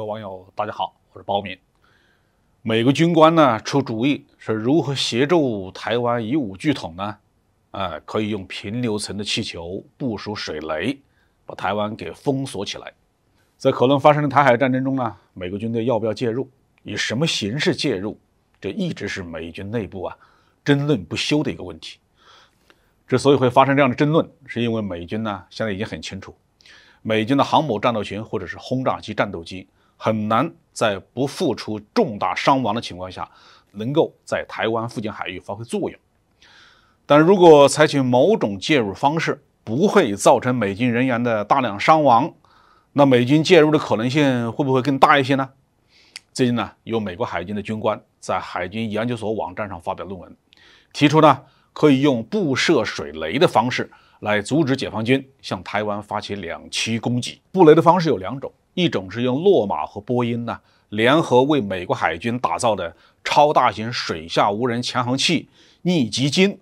各位网友大家好，我是包敏。美国军官呢出主意说如何协助台湾以武拒统呢？啊，可以用平流层的气球部署水雷，把台湾给封锁起来。在可能发生的台海战争中呢，美国军队要不要介入，以什么形式介入，这一直是美军内部啊争论不休的一个问题。之所以会发生这样的争论，是因为美军呢现在已经很清楚，美军的航母战斗群或者是轰炸机战斗机。很难在不付出重大伤亡的情况下，能够在台湾附近海域发挥作用。但如果采取某种介入方式，不会造成美军人员的大量伤亡，那美军介入的可能性会不会更大一些呢？最近呢，有美国海军的军官在海军研究所网站上发表论文，提出呢，可以用布设水雷的方式来阻止解放军向台湾发起两栖攻击。布雷的方式有两种。一种是用洛马和波音呢联合为美国海军打造的超大型水下无人潜航器“逆极鲸”，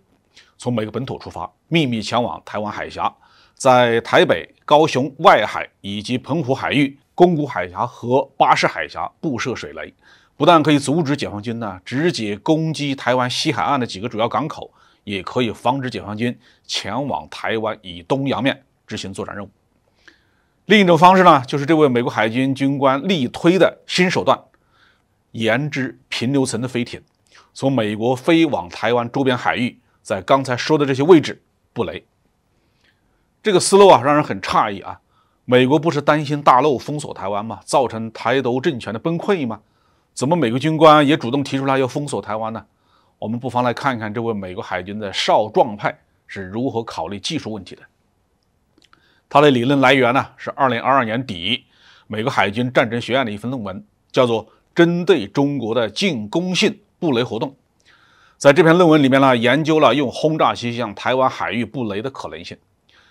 从美国本土出发，秘密前往台湾海峡，在台北、高雄外海以及澎湖海域、宫古海峡和巴士海峡布设水雷，不但可以阻止解放军呢直接攻击台湾西海岸的几个主要港口，也可以防止解放军前往台湾以东洋面执行作战任务。另一种方式呢，就是这位美国海军军官力推的新手段——研制平流层的飞艇，从美国飞往台湾周边海域，在刚才说的这些位置布雷。这个思路啊，让人很诧异啊！美国不是担心大陆封锁台湾吗？造成台独政权的崩溃吗？怎么美国军官也主动提出来要封锁台湾呢？我们不妨来看一看这位美国海军的少壮派是如何考虑技术问题的。他的理论来源呢是二零二二年底美国海军战争学院的一份论文，叫做《针对中国的进攻性布雷活动》。在这篇论文里面呢，研究了用轰炸机向台湾海域布雷的可能性。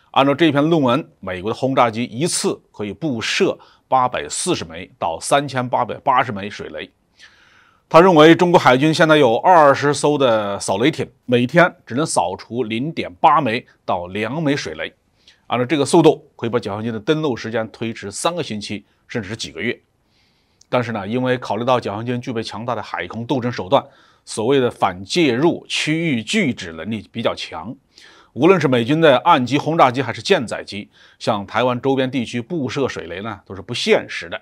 按照这篇论文，美国的轰炸机一次可以布设八百四十枚到三千八百八十枚水雷。他认为，中国海军现在有二十艘的扫雷艇，每天只能扫除零点八枚到两枚水雷。按照这个速度，可以把解放军的登陆时间推迟三个星期，甚至是几个月。但是呢，因为考虑到解放军具备强大的海空斗争手段，所谓的反介入区域拒止能力比较强，无论是美军的岸基轰炸机还是舰载机，向台湾周边地区布设水雷呢，都是不现实的。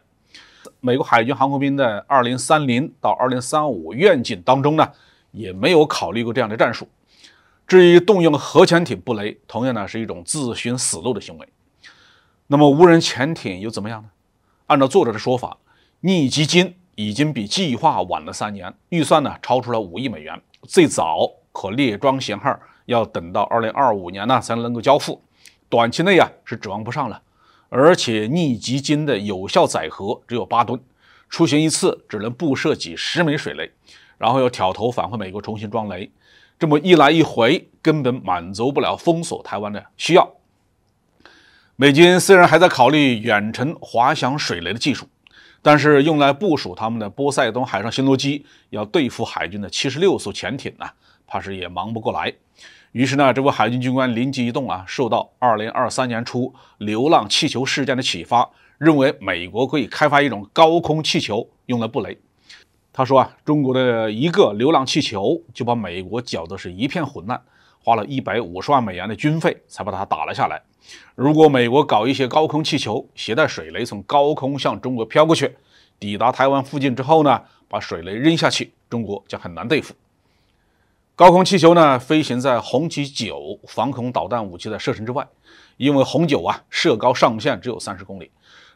美国海军航空兵的二零三零到二零三五愿景当中呢，也没有考虑过这样的战术。至于动用核潜艇布雷，同样呢是一种自寻死路的行为。那么无人潜艇又怎么样呢？按照作者的说法，逆基金已经比计划晚了三年，预算呢超出了五亿美元。最早可列装型号要等到二零二五年呢才能够交付，短期内啊是指望不上了。而且逆基金的有效载荷只有八吨，出行一次只能布设几十枚水雷，然后要挑头返回美国重新装雷。这么一来一回，根本满足不了封锁台湾的需要。美军虽然还在考虑远程滑翔水雷的技术，但是用来部署他们的波塞冬海上巡逻机，要对付海军的七十六艘潜艇呢，怕是也忙不过来。于是呢，这位海军军官灵机一动啊，受到二零二三年初流浪气球事件的启发，认为美国可以开发一种高空气球用来布雷。他说啊，中国的一个流浪气球就把美国搅得是一片混乱，花了一百五十万美元的军费才把它打了下来。如果美国搞一些高空气球，携带水雷从高空向中国飘过去，抵达台湾附近之后呢，把水雷扔下去，中国将很难对付。高空气球呢，飞行在红旗九防空导弹武器的射程之外，因为红旗九啊，射高上限只有三十公里，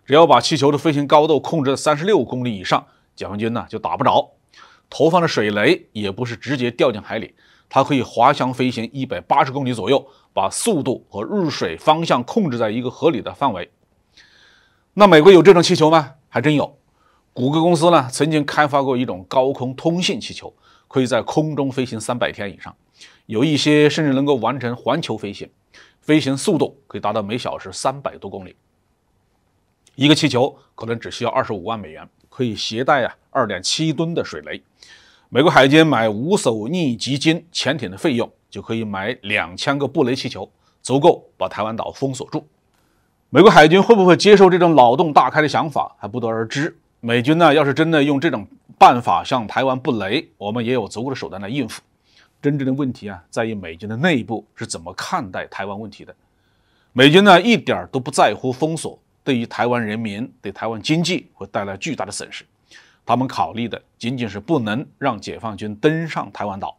只要把气球的飞行高度控制在三十六公里以上。解放军呢就打不着，投放的水雷也不是直接掉进海里，它可以滑翔飞行一百八十公里左右，把速度和入水方向控制在一个合理的范围。那美国有这种气球吗？还真有，谷歌公司呢曾经开发过一种高空通信气球，可以在空中飞行三百天以上，有一些甚至能够完成环球飞行，飞行速度可以达到每小时三百多公里。一个气球可能只需要二十五万美元。可以携带啊，二点七吨的水雷。美国海军买五艘逆极金潜艇的费用，就可以买两千个布雷气球，足够把台湾岛封锁住。美国海军会不会接受这种脑洞大开的想法，还不得而知。美军呢，要是真的用这种办法向台湾布雷，我们也有足够的手段来应付。真正的问题啊，在于美军的内部是怎么看待台湾问题的。美军呢，一点都不在乎封锁。对于台湾人民，对台湾经济会带来巨大的损失。他们考虑的仅仅是不能让解放军登上台湾岛。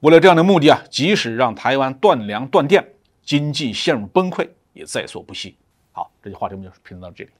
为了这样的目的啊，即使让台湾断粮断电，经济陷入崩溃，也在所不惜。好，这期话题我们就评论到这里。